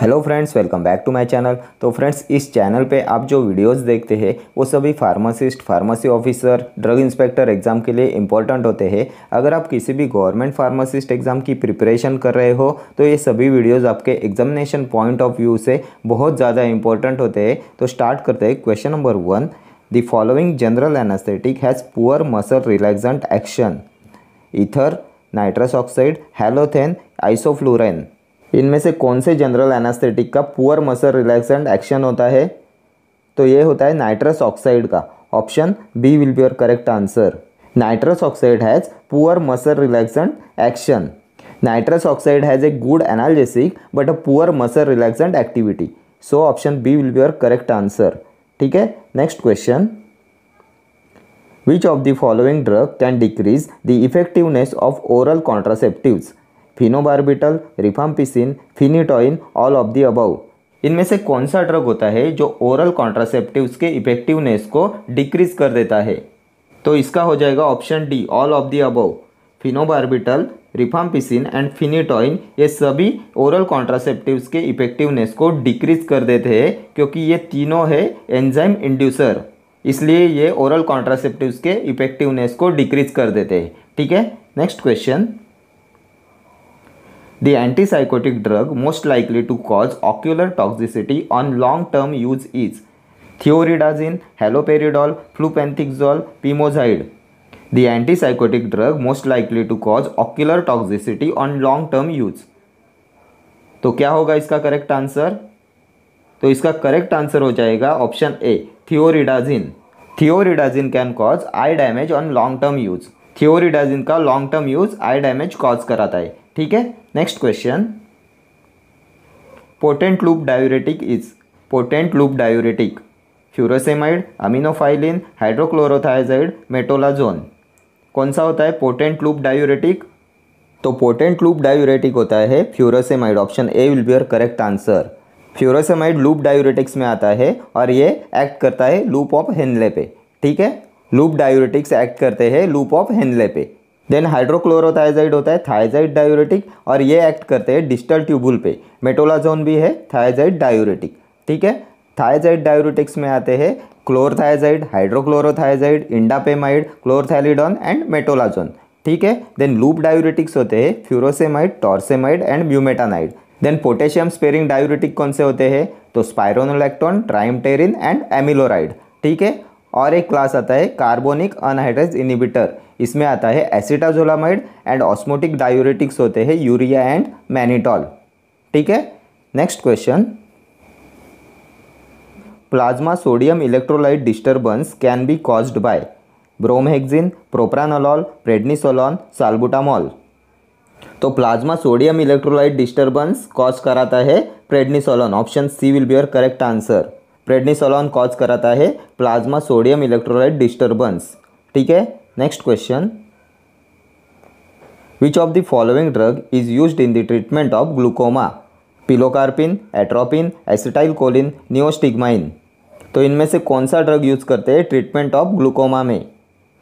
Hello friends welcome back to my channel तो friends इस channel पे आप जो वीडियोस देखते हैं वो सभी pharmacist pharmacy officer drug inspector exam के लिए इम्पॉर्टेंट होते हैं अगर आप किसी भी गवर्नमेंट फार्मासिस्ट एग्ज़ाम की प्रिपरेशन कर रहे हो तो ये सभी वीडियोस आपके एग्जामिनेशन पॉइंट ऑफ व्यू से बहुत ज़्यादा इंपॉर्टेंट होते हैं तो स्टार्ट करते हैं question number one the following general anaesthetic has poor muscle relaxant action ether nitrous oxide halothane isoflurane इनमें से कौन से जनरल एनास्थेटिक का पुअर मसल रिलैक्सेंट एक्शन होता है तो ये होता है नाइट्रस ऑक्साइड का option B will be your correct answer nitrous oxide has poor muscle relaxant action nitrous oxide has a good analgesic but a poor muscle relaxant activity so option B will be your correct answer ठीक है next question which of the following drug can decrease the effectiveness of oral contraceptives phenobarbital rifampicin phenytoin all of the above इनमें से कौन सा drug होता है जो oral कॉन्ट्रासेप्टिवस के इफेक्टिवनेस को डिक्रीज कर देता है तो इसका हो जाएगा option D all of the above phenobarbital rifampicin and phenytoin ये सभी ओरल कॉन्ट्रासेप्टिवस के इफेक्टिवनेस को डिक्रीज कर देते हैं क्योंकि ये तीनों है एंजाइम इंड्यूसर इसलिए ये ओरल कॉन्ट्रासेप्टिव्स के इफेक्टिवनेस को डिक्रीज कर देते हैं ठीक है next question The antipsychotic drug most likely to cause ocular toxicity on long-term use is thioridazine, haloperidol, flupentixol, pimozide. The antipsychotic drug most likely to cause ocular toxicity on long-term use. तो क्या होगा इसका correct answer तो इसका correct answer हो जाएगा option A thioridazine thioridazine can cause eye damage on long term use thioridazine का long term use eye damage cause कराता है ठीक है next question potent loop diuretic is potent loop diuretic furosemide aminophylline hydrochlorothiazide metolazone कौन सा होता है potent loop diuretic तो पोटेंट लूप डायोरेटिक होता है furosemide option A will be your correct answer furosemide loop diuretics में आता है और ये एक्ट करता है लूप ऑफ हेनले पे ठीक है लूप डायोरेटिक्स एक्ट करते हैं लूप ऑफ हेनले पे देन हाइड्रोक्लोरोथाइजाइड होता है थाइजाइड डायूरेटिक और ये एक्ट करते हैं डिस्टल ट्यूबुल पे मेटोलाजोन भी है थाइजाइड डायूरेटिक ठीक है थाइजाइड डायूरेटिक्स में आते हैं क्लोरथाइजाइड हाइड्रोक्लोरोथाइजाइड इंडापेमाइड क्लोरथैलिडॉन एंड मेटोलाजोन ठीक है देन लूप डायूरेटिक्स होते हैं furosemide torsemide and bumetanide then potassium sparing diuretic कौन से होते हैं तो स्पायरोनोलैक्टोन ट्राइमटेरिन एंड एमिलोराइड ठीक है और एक क्लास आता है कार्बोनिक अनहाइड्रेज इनिबिटर इसमें आता है एसिटाजोलामाइड एंड ऑस्मोटिक डायोरेटिक्स होते हैं यूरिया एंड मैनिटॉल ठीक है next question plasma sodium electrolyte disturbance can be caused by bromhexine propranolol prednisolone salbutamol तो plasma sodium electrolyte disturbance cause कराता है prednisolone option C will be your correct answer prednisolone cause कराता है plasma sodium electrolyte disturbance ठीक है next question which of the following drug is use in the treatment of glaucoma pilocarpine atropine acetyl choline neostigmine तो इनमें से कौन सा drug use करते हैं ट्रीटमेंट ऑफ ग्लूकोमा में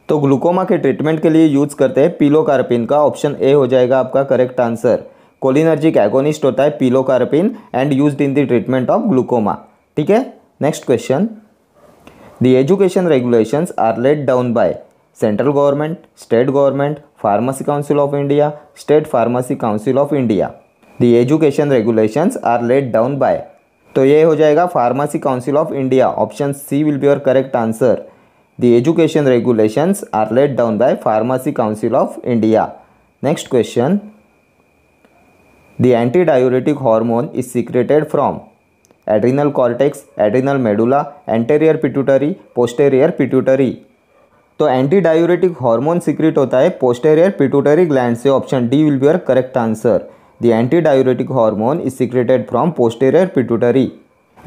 तो ग्लूकोमा के ट्रीटमेंट के लिए यूज़ करते हैं पिलोकार्पिन का ऑप्शन ए हो जाएगा आपका करेक्ट आंसर कोलिनर्जिक एगोनिस्ट होता है pilocarpine and used in the treatment of glaucoma ठीक है next question the education regulations are laid down by central government state government pharmacy council of India state pharmacy council of India the education regulations are laid down by तो ये हो जाएगा pharmacy council of India option C will be your correct answer the education regulations are laid down by pharmacy council of India next question the anti diuretic hormone is secreted from adrenal cortex adrenal medulla anterior pituitary posterior pituitary तो anti diuretic hormone secrete होता है posterior pituitary gland से option D will be your correct answer the anti diuretic hormone is secreted from posterior pituitary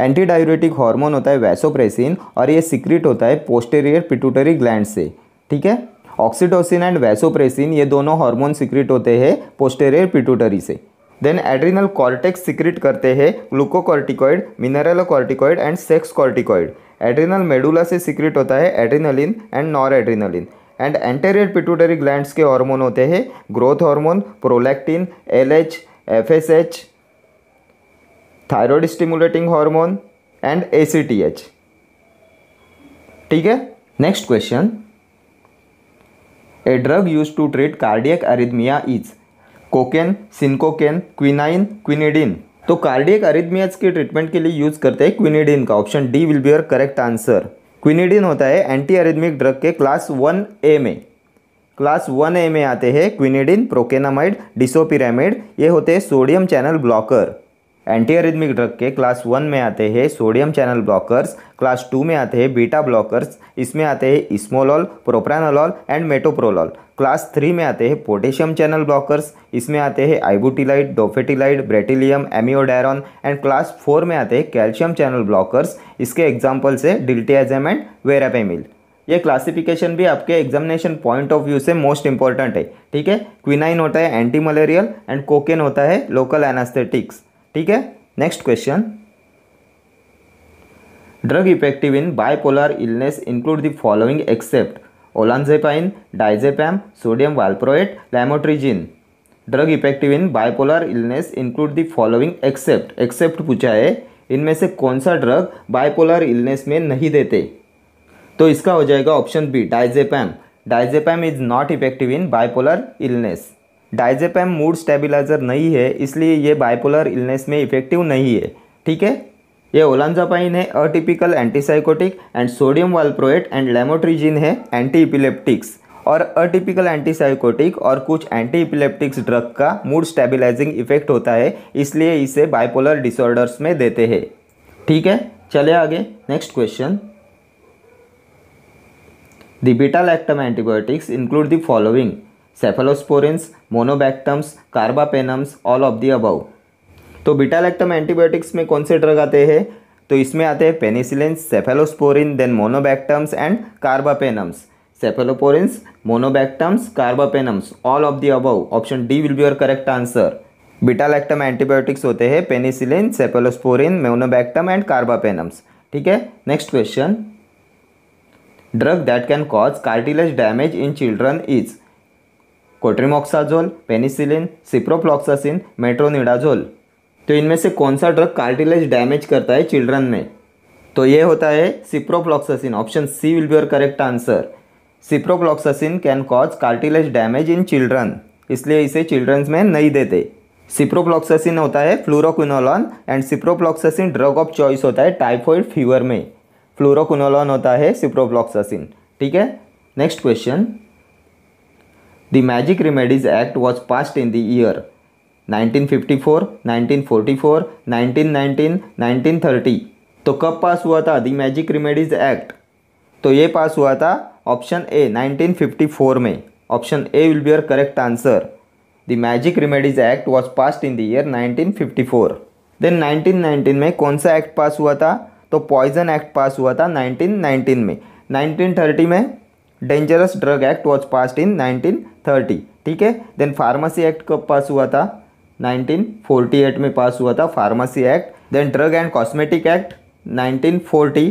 anti diuretic hormone होता है vasopressin और ये secret होता है पोस्टेरियर पिट्यूटरी ग्लैंड से ठीक है ऑक्सीटोसिन एंड वैसोप्रेसिन ये दोनों हार्मोन सीक्रेट होते हैं पोस्टेरियर पिट्यूटरी से देन एड्रिनल कॉर्टेक्स सिक्रिट करते हैं glucocorticoid corticoid and sex corticoid adrenal medulla से सिक्रिट होता है adrenaline and nor adrenaline and anterior pituitary glands के हार्मोन होते हैं growth hormone prolactin S H thyroid stimulating hormone and A C T H ठीक है next question a drug use to treat cardiac arrhythmia is cocaine cinchocaine quinine quinidine तो cardiac arrhythmias के treatment के लिए use करते हैं quinidine का option D will be your correct answer quinidine होता है एंटी अरिथमिक ड्रग के क्लास वन ए में क्लास वन ए में आते हैं क्विनेडिन प्रोकेनामाइड डिसोपिरामिड ये होते हैं sodium channel blocker antiarrhythmic drug के क्लास वन में आते हैं sodium channel blockers class two में आते हैं बीटा ब्लॉकर्स इसमें आते हैं esmolol propranolol and metoprolol class three में आते हैं पोटेशियम चैनल ब्लॉकर्स इसमें आते हैं ibutilide dofetilide bretylium amiodarone and class four में आते हैं कैल्शियम चैनल ब्लॉकर्स इसके एग्जाम्पल्स है डिल्टियाजम एंड वेरापेमिल ये क्लासिफिकेशन भी आपके एग्जामिनेशन पॉइंट ऑफ व्यू से मोस्ट इंपॉर्टेंट है ठीक है क्विनाइन होता है एंटी मलेरियल एंड कोकेन होता है लोकल एनास्थेटिक्स ठीक है next question drug effective in bipolar illness include the following except olanzapine diazepam sodium valproate lamotrigine drug effective in bipolar illness include the following except except पूछा है इनमें से कौन सा ड्रग बायपोलर इलनेस में नहीं देते तो इसका हो जाएगा option B diazepam diazepam is not effective in bipolar illness diazepam mood stabiliser नहीं है इसलिए ये बाइपोलर इलनेस में इफेक्टिव नहीं है ठीक है ये ओलांजापाइन है atypical antipsychotic and sodium valproate and lamotrigine है एंटी इपिलेप्टिक्स और अटिपिकल एंटीसाइकोटिक और कुछ एंटी इपिलेप्टिक्स ड्रग का मूड स्टेबिलाइजिंग इफेक्ट होता है इसलिए इसे बाइपोलर डिसऑर्डर्स में देते हैं ठीक है चले आगे next question the beta lactam antibiotics include the following cephalosporins monobactams carbapenems all of the above तो बिटालेक्टम एंटीबायोटिक्स में कौन से ड्रग आते हैं तो इसमें आते हैं penicillin cephalosporin then monobactams and carbapenems cephalosporins monobactams carbapenems all of the above option D will be your correct answer beta lactam antibiotics होते हैं penicillin cephalosporin monobactam and carbapenems ठीक है next question drug that can cause cartilage damage in children is cotrimoxazole penicillin ciprofloxacin metronidazole तो इनमें से कौन सा drug cartilage damage करता है चिल्ड्रन में तो ये होता है ciprofloxacin option C will be your correct answer ciprofloxacin can cause cartilage damage in children इसलिए इसे चिल्ड्रंस में नहीं देते सिप्रोफ्लॉक्सासिन होता है fluoroquinolone and ciprofloxacin drug of choice होता है टाइफॉइड फीवर में फ्लोरोक्विनोलॉन होता है सिप्रोफ्लॉक्सासिन ठीक है next question The Magic Remedies Act was passed in the year 1954, 1944, 1919, 1930. तो कब पास हुआ था दी मैजिक रेमेडीज एक्ट तो ये पास हुआ था ऑप्शन ए 1954 में option A will be your correct answer the magic remedies act was passed in the year 1954 then 1919 में कौन सा एक्ट पास हुआ था तो पॉइजन एक्ट पास हुआ था 1919 में 1930 में dangerous drug act was passed in 1930 ठीक है देन फार्मेसी एक्ट कब पास हुआ था 1948 में पास हुआ था pharmacy act then drug and cosmetic act 1940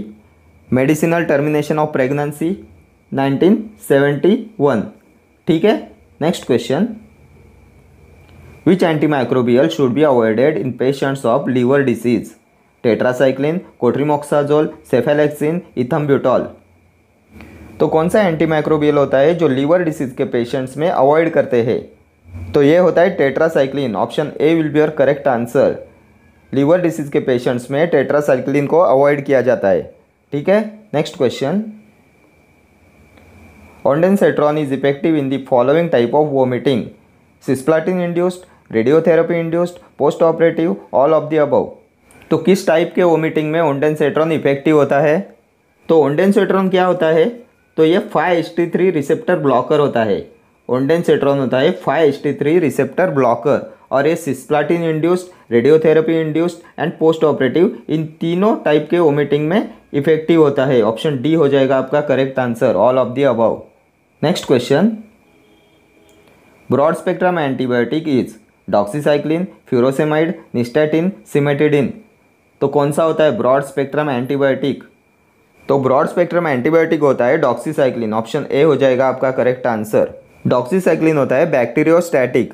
medicinal termination of pregnancy 1971 ठीक है next question which antimicrobial should be avoided in patients of liver disease tetracycline cotrimoxazole cephalexin ethambutol तो कौन सा एंटी माइक्रोबियल होता है जो लीवर डिसीज के patients में अवॉइड करते हैं तो ये होता है tetracycline option A will be your correct answer liver disease के पेशेंट्स में टेट्रासाइक्लिन को अवॉइड किया जाता है ठीक है next question setron is effective in the following type of vomiting cisplatin induced radiotherapy induced post operative all of the above तो किस टाइप के वोमिटिंग में सेट्रॉन इफेक्टिव होता है तो सेट्रॉन क्या होता है तो ये five H T three receptor blocker होता है ओंडेन सेट्रॉन होता है five H T three receptor blocker और ये cisplatin induced radiotherapy induced and post operative इन तीनों टाइप के ओमिटिंग में इफेक्टिव होता है ऑप्शन डी हो जाएगा आपका correct answer all of the above next question broad spectrum antibiotic is doxycycline furosemide nystatin cimetidine तो कौन सा होता है ब्रॉड स्पेक्ट्रम एंटीबायोटिक तो ब्रॉड स्पेक्ट्रम एंटीबायोटिक होता है डॉक्सीसाइक्लिन ऑप्शन ए हो जाएगा आपका करेक्ट आंसर डॉक्सीसाइक्लिन होता है बैक्टीरियोस्टैटिक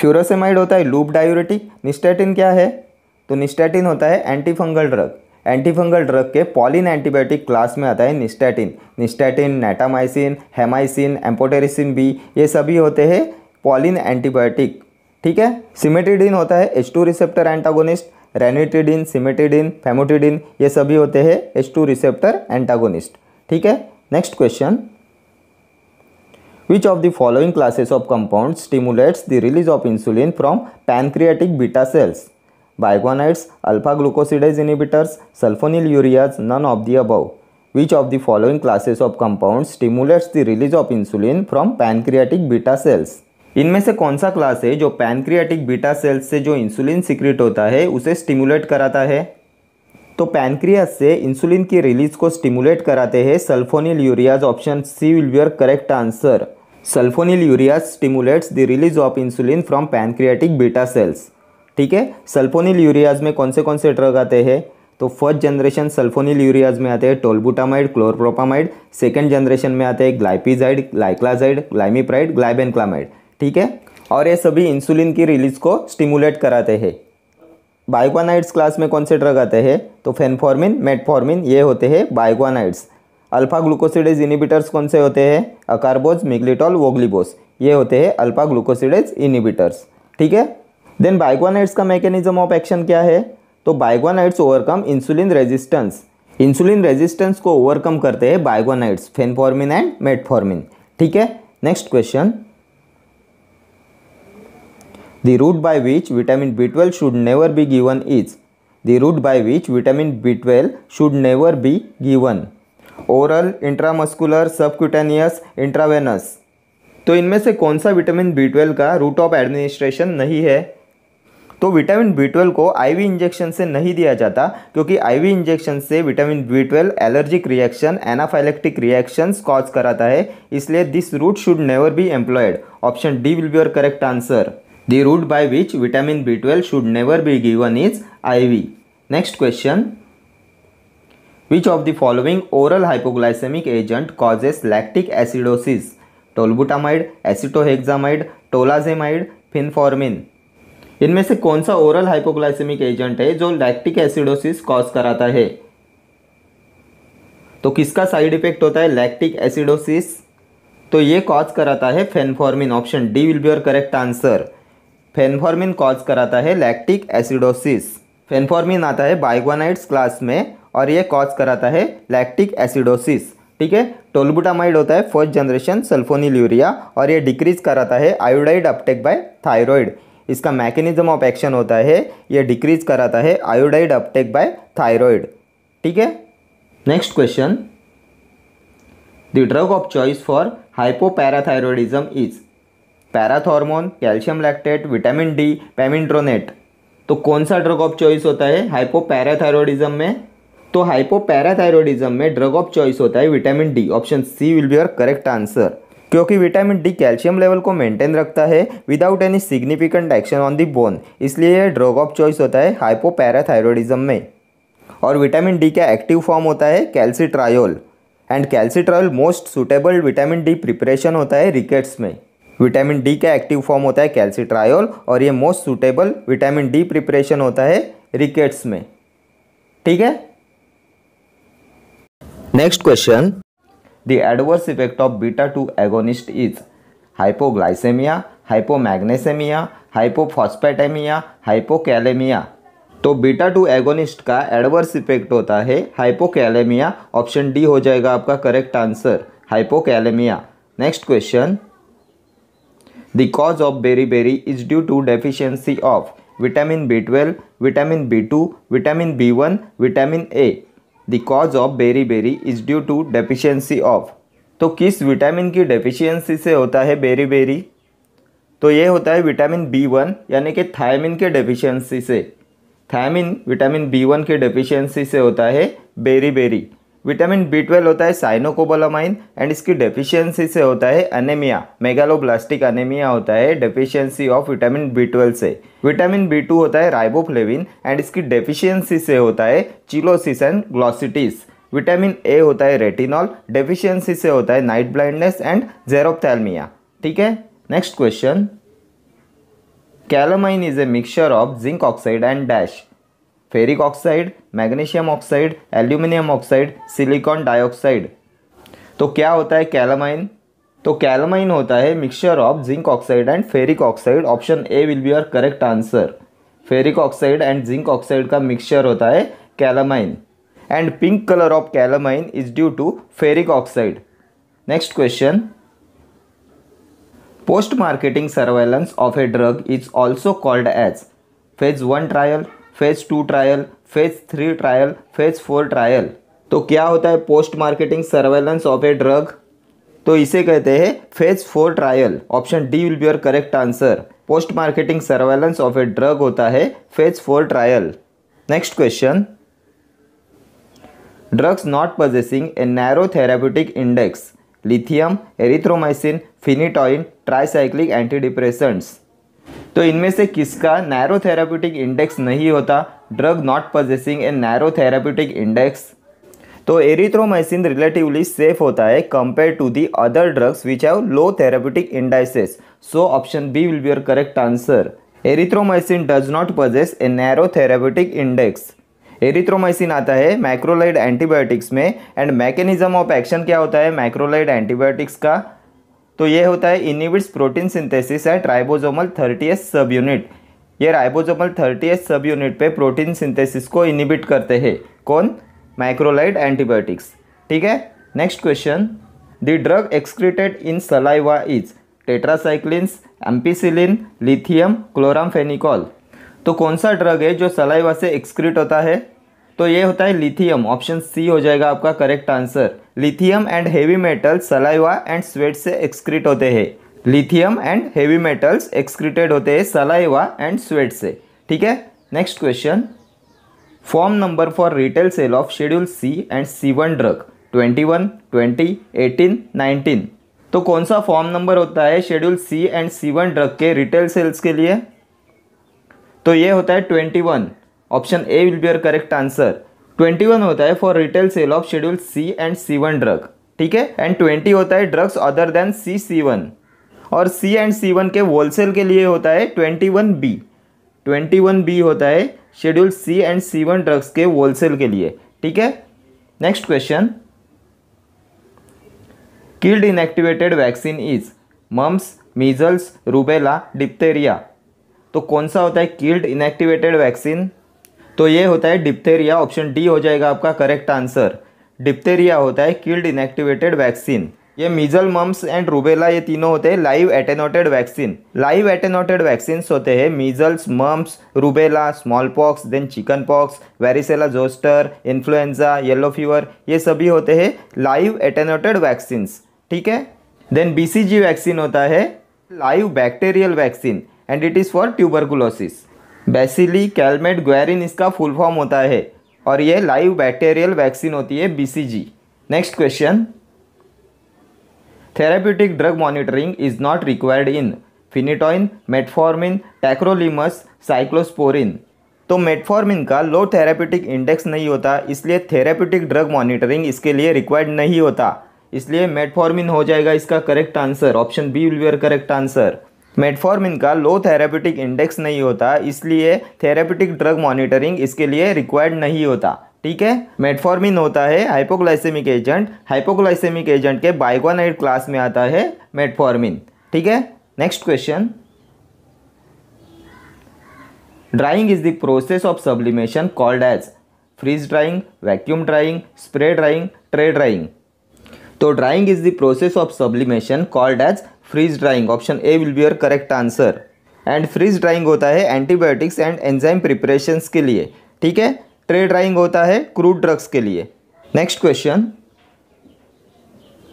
फ्यूरोसेमाइड होता है लूप डायोरेटिक निस्टेटिन क्या है तो निस्टैटिन होता है एंटीफंगल ड्रग एंटीफंगल ड्रग के पॉलिन एंटीबायोटिक क्लास में आता है nystatin nystatin natamycin hamycin amphotericin B ये सभी होते हैं पॉलिन एंटीबायोटिक ठीक है सिमेटिडिन होता है H two receptor antagonist ranitidine cimetidine famotidine ये सभी होते हैं एच टू रिसेप्टर एंटागोनिस्ट ठीक है next question which of the following classes of compound stimulates the release of insulin from pancreatic beta cells biguanides alpha glucosidase inhibitors sulfonyl ureas none of the above which of the following classes of compound stimulates the release of insulin from pancreatic beta cells इनमें से कौन सा class है जो pancreatic beta sales से जो insulin secrete होता है उसे स्टिमुलेट कराता है तो पैनक्रियास से इंसुलिन की रिलीज को स्टिमुलेट कराते हैं sulfonyl ureas option C will be your correct answer sulfonyl ureas stimulates the release of insulin from pancreatic beta cells ठीक है सल्फोनिल यूरियाज में कौन से कौन से ड्रग आते हैं तो फर्स्ट जनरेशन सल्फोनिल यूरियाज में आते हैं टोलबुटामाइड क्लोरप्रोपामाइड सेकेंड जनरेशन में आते हैं ग्लाइपिजाइड ग्लाइक्लाजाइड ग्लाइमिप्राइड ग्लाइबेनक्लामाइड ठीक है और ये सभी इंसुलिन की रिलीज को स्टिमुलेट कराते हैं बायोक्वानाइड्स क्लास में कौन से ड्रग आते हैं तो फेनफॉर्मिन मेटफॉर्मिन ये होते हैं बायोक्वानाइड्स अल्फा ग्लूकोसिडेज इनिबिटर्स कौन से होते हैं अकार्बोज मिग्लिटॉल वोग्लिबोस ये होते हैं अल्फा ग्लूकोसिडेज इनिबिटर्स ठीक है देन बायोक्वानाइड्स का मैकेनिज्म ऑफ एक्शन क्या है तो biguanides overcome insulin resistance insulin resistance को ओवरकम करते हैं बायोक्वानाइड्स फेनफॉर्मिन एंड मेटफॉर्मिन ठीक है next question The route by which vitamin B12 should never be given is the route by which vitamin B12 should never be given. Oral, intramuscular, subcutaneous, intravenous. तो इनमें से कौन सा vitamin B twelve का route of administration नहीं है तो vitamin B twelve को आईवी इंजेक्शन से नहीं दिया जाता क्योंकि आईवी इंजेक्शन से vitamin B twelve allergic reaction anaphylactic reaction cause कराता है इसलिए this route should never be employed option D will be your correct answer The route by which vitamin B12 should never be given is IV. Next question. Which of the following oral hypoglycemic agent causes lactic acidosis? Tolbutamide, acetohexamide, tolazamide, phenformin इनमें से कौन सा oral hypoglycaemic agent है जो lactic acidosis cause कराता है तो किसका साइड इफेक्ट होता है लैक्टिक एसिडोसिस तो ये कॉज कराता है phenformin option D will be your correct answer phenformin cause कराता है लैक्टिक एसिडोसिस फेनफॉर्मिन आता है बाइगोनाइट्स क्लास में और ये कॉज कराता है लैक्टिक एसिडोसिस ठीक है टोलबुटामाइड होता है फर्स्ट जनरेशन यूरिया और ये डिक्रीज कराता है आयोडाइड अपटेक बाय थायरॉयड इसका मैकेनिज्म ऑफ एक्शन होता है ये डिक्रीज कराता है आयोडाइड अपटेक बाय थायरॉयड ठीक है next question the drug of choice for hypoparathyroidism is parathormone calcium lactate vitamin D pamidronate तो कौन सा ड्रग ऑफ चॉइस होता है हाइपोपैराथायरॉयडिज्म में तो हाइपोपैराथायरोडिज्म में ड्रग ऑफ चॉइस होता है vitamin D option C will be your correct answer क्योंकि विटामिन डी कैल्शियम लेवल को मेंटेन रखता है without any significant action on the bone इसलिए यह ड्रग ऑफ चॉइस होता है हाइपोपैराथायरोडिज्म में और विटामिन डी का एक्टिव फॉर्म होता है calcitriol and calcitriol most suitable vitamin D preparation होता है रिकेट्स में विटामिन डी का एक्टिव फॉर्म होता है कैल्सीट्रायोल और ये most suitable vitamin D preparation होता है रिकेट्स में ठीक है next question the adverse effect of beta two agonist is hypoglycaemia hypomagnesaemia hypophosphataemia hypokalaemia तो बीटा टू एगोनिस्ट का एडवर्स इफेक्ट होता है हाइपोकैलेमिया ऑप्शन डी हो जाएगा आपका correct answer hypokalaemia next question The cause of beriberi is due to deficiency of vitamin B12, vitamin B2, vitamin B1, vitamin A. The cause of beriberi is due to deficiency of तो किस vitamin की deficiency से होता है beri berry तो ये होता है विटामिन बी वन यानी कि थायमिन के डेफिशिएंसी से थायमिन विटामिन बी वन के डेफिशिएंसी से होता है beri beri vitamin B twelve होता है साइनोकोबोलामाइन एंड इसकी डेफिशिएंसी से होता है अनेमिया मेगालोब्लास्टिक अनेमिया होता है deficiency of vitamin B twelve से विटामिन बी टू होता है राइबोफ्लेविन एंड इसकी डेफिशिएंसी से होता है cheilosis and glossitis vitamin A होता है रेटिनॉल डेफिशियंसी से होता है नाइट ब्लाइंडनेस एंड जेरोपथैलमिया ठीक है next question calamine is a mixture of zinc oxide and dash ferric oxide magnesium oxide aluminium oxide silicon dioxide तो क्या होता है कैलामाइन तो कैलामाइन होता है mixture of zinc oxide and ferric oxide option A will be your correct answer ferric oxide and zinc oxide का mixture होता है calamine and pink colour of calamine is due to ferric oxide next question post marketing surveillance of a drug is also called as phase one trial phase two trial phase three trial phase four trial तो क्या होता है post marketing surveillance of a drug तो इसे कहते हैं phase four trial option D will be your correct answer post marketing surveillance of a drug होता है phase four trial next question drugs not possessing a narrow therapeutic index lithium erythromycin phenytoin tricyclic antidepressants तो इनमें से किसका narrow therapeutic index नहीं होता drug not possessing a narrow therapeutic index तो erythromycin relatively safe होता है compare to the other drugs which have low therapeutic indices so option B will be your correct answer erythromycin does not possess a narrow therapeutic index erythromycin आता है macrolide antibiotics में and mechanism of action क्या होता है macrolide antibiotics का तो ये होता है inhibits protein synthesis at ribosomal thirty S subunit ये ribosomal thirty S subunit पे प्रोटीन सिंथेसिस को इनिबिट करते हैं कौन माइक्रोलाइट एंटीबायोटिक्स ठीक है next question the drug excreted in saliva is tetracyclines ampicillin lithium chloramphenicol तो कौन सा ड्रग है जो सलाइवा से एक्सक्रीट होता है तो ये होता है लिथियम ऑप्शन सी हो जाएगा आपका correct answer lithium and heavy metals saliva and sweat से एक्सक्रीट होते हैं lithium and heavy metals excreted होते हैं सलाइवा एंड स्वेट से ठीक है next question form number for retail sale of schedule C and C one drug twenty one twenty eighteen nineteen तो कौन सा फॉर्म नंबर होता है schedule C and C one drug के रिटेल सेल्स के लिए तो ये होता है twenty one option A will be your correct answer twenty one होता है for retail sale of schedule C and C one drug ठीक है एंड ट्वेंटी होता है drugs other than C C one और सी एंड सी वन के wholesale के लिए होता है twenty one B twenty one B होता है schedule C and C one drugs के होलसेल के लिए ठीक है next question killed inactivated vaccine is mumps measles rubella diphtheria तो कौन सा होता है किल्ड इनएक्टिवेटेड वैक्सीन तो ये होता है डिप्थेरिया ऑप्शन डी हो जाएगा आपका करेक्ट आंसर डिप्थेरिया होता है किल्ड इनएक्टिवेटेड वैक्सीन ये मीजल मम्स एंड रूबेला ये तीनों होते हैं live attenuated vaccine live attenuated vaccines होते हैं measles mumps rubella smallpox then chickenpox varicella zoster influenza yellow fever ये सभी होते हैं लाइव एटेनोटेड वैक्सीन्स ठीक है देन जी वैक्सीन होता है live bacterial vaccine and it is for tuberculosis bacilli Calmette Guerin इसका फुल फॉर्म होता है और ये लाइव बैक्टेरियल वैक्सीन होती है BCG next question therapeutic drug monitoring is not required in phenytoin metformin tacrolimus cyclosporine तो मेटफॉर्मिन का low therapeutic index नहीं होता इसलिए थेराप्यूटिक ड्रग मॉनिटरिंग इसके लिए रिक्वायर्ड नहीं होता इसलिए मेटफॉर्मिन हो जाएगा इसका correct answer option B will be correct answer metformin का लो थेरापेटिक इंडेक्स नहीं होता इसलिए थेरापेटिक ड्रग मॉनिटरिंग इसके लिए रिक्वायर्ड नहीं होता ठीक है मेटफॉर्मिन होता है हाइपोग्लाइसेमिक एजेंट हाइपोग्लाइसेमिक एजेंट के बाइकोनाइट क्लास में आता है मेटफॉर्मिन ठीक है next question drying is the process of sublimation called as freeze drying vacuum drying spray drying tray drying तो drying is the process of sublimation called as freeze drying option A will be your correct answer and freeze drying होता है antibiotics and enzyme preparations के लिए ठीक है tray drawing होता है crude drugs के लिए next question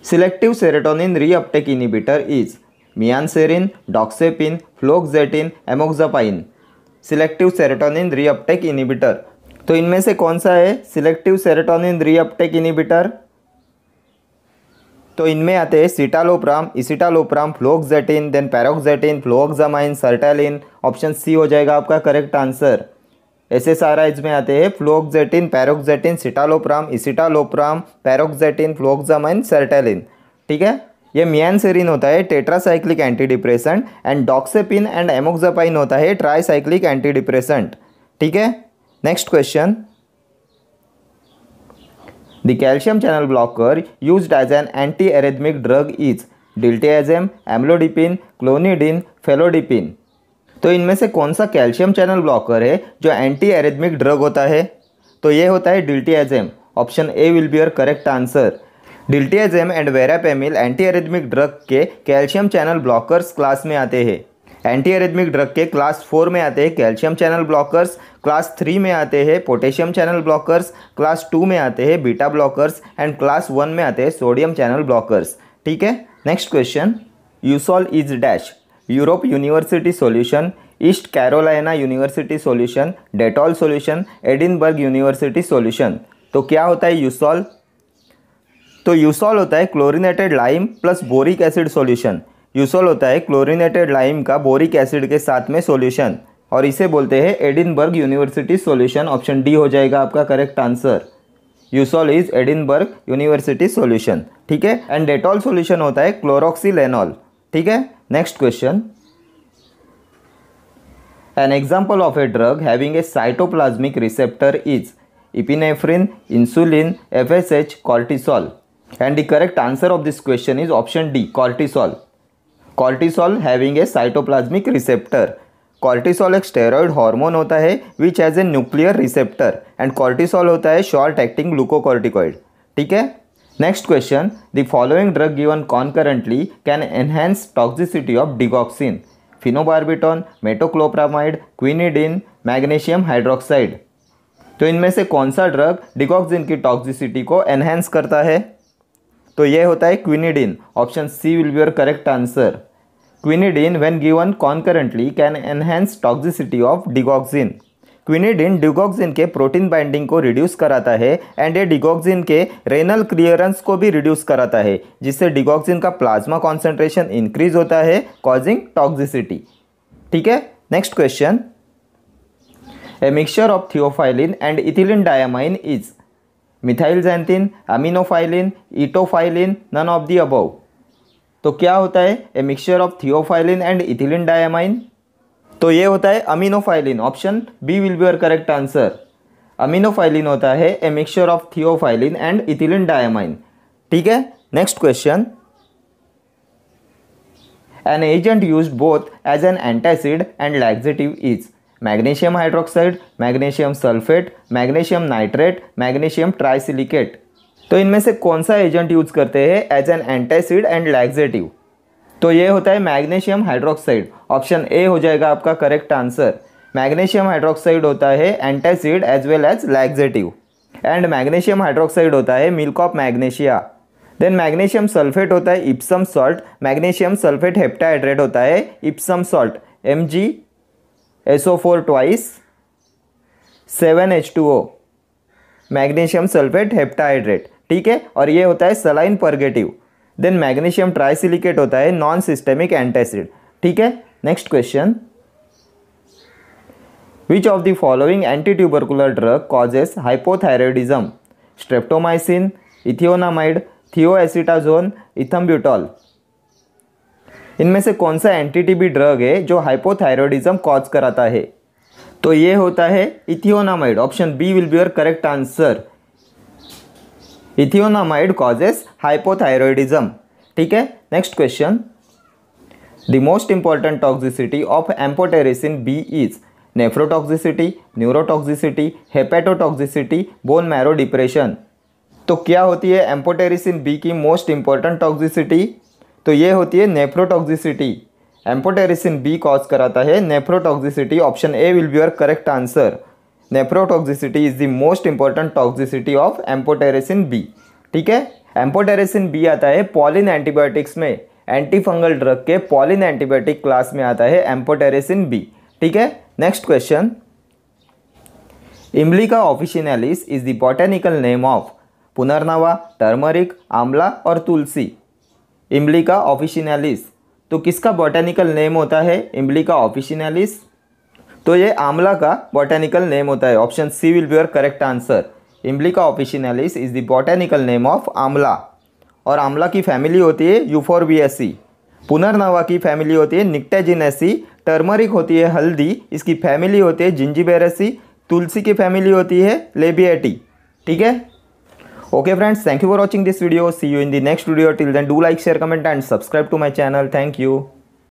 selective serotonin reuptake inhibitor is mianserin doxepin fluoxetine amoxapine selective serotonin reuptake inhibitor तो इनमें से कौन सा है सिलेक्टिव सेरेटोनिन रीअपटेक इनिबिटर तो इनमें आते हैं सीटालोप्राम इसीटालोप्राम फ्लोक्जेटिन देन पैरोक्जेटिन फ्लोक्जामाइन सर्टेलिन ऑप्शन सी हो जाएगा आपका करेक्ट आंसर ऐसे सारा इसमें आते हैं फ्लोक्जेटिन पैरोक्जेटिन सिटालोप्राम इसीटालोप्राम पैरोक्जेटिन फ्लोक्जामाइन सर्टेलिन ठीक है ये मियानसेरिन होता है tetracyclic anti depressant and doxepin and amoxapine होता है ट्राईसाइक्लिक एंटी डिप्रेसेंट ठीक है next question The calcium channel blocker used as an antiarrhythmic drug is diltiazem amlodipine clonidine felodipine तो इनमें से कौन सा कैल्शियम चैनल ब्लॉकर है जो एंटी एरिथमिक ड्रग होता है तो ये होता है diltiazem option A will be your correct answer diltiazem and verapamil anti arrhythmic drug के कैल्शियम चैनल ब्लॉकर्स क्लास में आते हैं एंटी एरेथमिक ड्रग के क्लास फोर में आते हैं calcium channel blockers class three में आते हैं potassium channel blockers class two में आते हैं beta blockers and class one में आते हैं सोडियम चैनल ब्लॉकर्स ठीक है next question eusol is dash Europe university solution East Carolina university solution Dettol solution Edinburgh university solution तो क्या होता है यूसॉल तो यूसॉल होता है chlorinated lime plus boric acid solution eusol होता है क्लोरिनेटेड लाइम का बोरिक एसिड के साथ में सोल्यूशन और इसे बोलते हैं Edinburgh university solution option D हो जाएगा आपका correct answer eusol is Edinburgh university solution ठीक है एंड डेटॉल सोल्यूशन होता है क्लोरोक्सीलेनॉल ठीक है next question an example of a drug having a cytoplasmic receptor is epinephrine insulin F S H cortisol and the correct answer of this question is option D cortisol cortisol having a cytoplasmic receptor cortisol एक steroid hormone होता है which has a nuclear receptor and cortisol होता है short acting glucocorticoid ठीक है next question the following drug given concurrently can enhance toxicity of digoxin phenobarbitone metoclopramide quinidine magnesium hydroxide तो इनमें से कौन सा ड्रग डिगॉक्सिन की टॉक्सिसिटी को एनहेंस करता है तो ये होता है quinidine option C will be your correct answer quinidine when given concurrently can enhance toxicity of digoxin quinidine digoxin के प्रोटीन बाइंडिंग को रिड्यूस कराता है एंड ये डिगॉक्सिन के रेनल क्लियरेंस को भी रिड्यूस कराता है जिससे डिगॉक्सिन का प्लाज्मा कॉन्सेंट्रेशन इंक्रीज होता है कॉजिंग टॉक्सिसिटी ठीक है next question a mixture of theophylline and ethylene diamine is methyl xanthine aminophylline etophylline none of the above तो क्या होता है a mixture of theophylline and ethylene diamine तो ये होता है aminophylline option B will be your correct answer aminophylline होता है a mixture of theophylline and ethylene diamine ठीक है next question an agent used both as an antacid and laxative is magnesium hydroxide magnesium sulphate magnesium nitrate magnesium trisilicate तो इनमें से कौन सा agent use करते हैं as an antacid and laxative तो ये होता है मैग्नेशियम हाइड्रोक्साइड ऑप्शन ए हो जाएगा आपका करेक्ट आंसर मैग्नेशियम हाइड्रोक्साइड होता है antacid as well as laxative and magnesium hydroxide होता है milk of magnesia then magnesium sulphate होता है Epsom salt magnesium sulphate heptahydrate होता है Epsom salt M G S O four twice seven H two O magnesium sulphate heptahydrate ठीक है और ये होता है saline purgative then magnesium trisilicate होता है नॉन सिस्टेमिक एंटासिड ठीक है next question which of the following anti tubercular drug causes hypothyroidism streptomycin ethionamide thioacetazone ethambutol इनमें से कौन सा एंटीटीबी ड्रग है जो हाइपोथायरॉयडिज्म कॉज कराता है तो ये होता है ethionamide option B will be your correct answer ethionamide causes hypothyroidism ठीक है next question the most important toxicity of amphotericin B is nephrotoxicity neurotoxicity hepatotoxicity bone marrow depression तो क्या होती है एम्पोटेरिसिन बी की मोस्ट इंपॉर्टेंट टॉक्सिसिटी तो ये होती है नेफ्रोटॉक्सिसिटी एम्पोटेरिसिन बी कॉज कराता है nephrotoxicity option A will be your correct answer nephrotoxicity is the most important toxicity of amphotericin B ठीक है एम्पोटेरिसिन बी आता है पॉलिन एंटीबायोटिक्स में एंटीफंगल ड्रग के पॉलिन एंटीबायोटिक क्लास में आता है एम्पोटेरिसिन बी ठीक है next question emblica officinalis is the botanical name of punarnava turmeric amla और तुलसी इम्बलिका ऑफिशिनलिस तो किसका बॉटेनिकल नेम होता है इम्बलिका ऑफिशिनलिस तो ये आमला का बॉटेनिकल नेम होता है option C will be your correct answer emblica officinalis is the botanical name of amla और आमला की फैमिली होती है यूफोरबियसी पुनर्नवा की फैमिली होती है निक्टेजिनेसी टर्मरिक होती है हल्दी इसकी फैमिली होती है जिंजीबेरेसी तुलसी की फैमिली होती है लेबियटी ठीक है okay friends thank you for watching this video see you in the next video till then do like share comment and subscribe to my channel thank you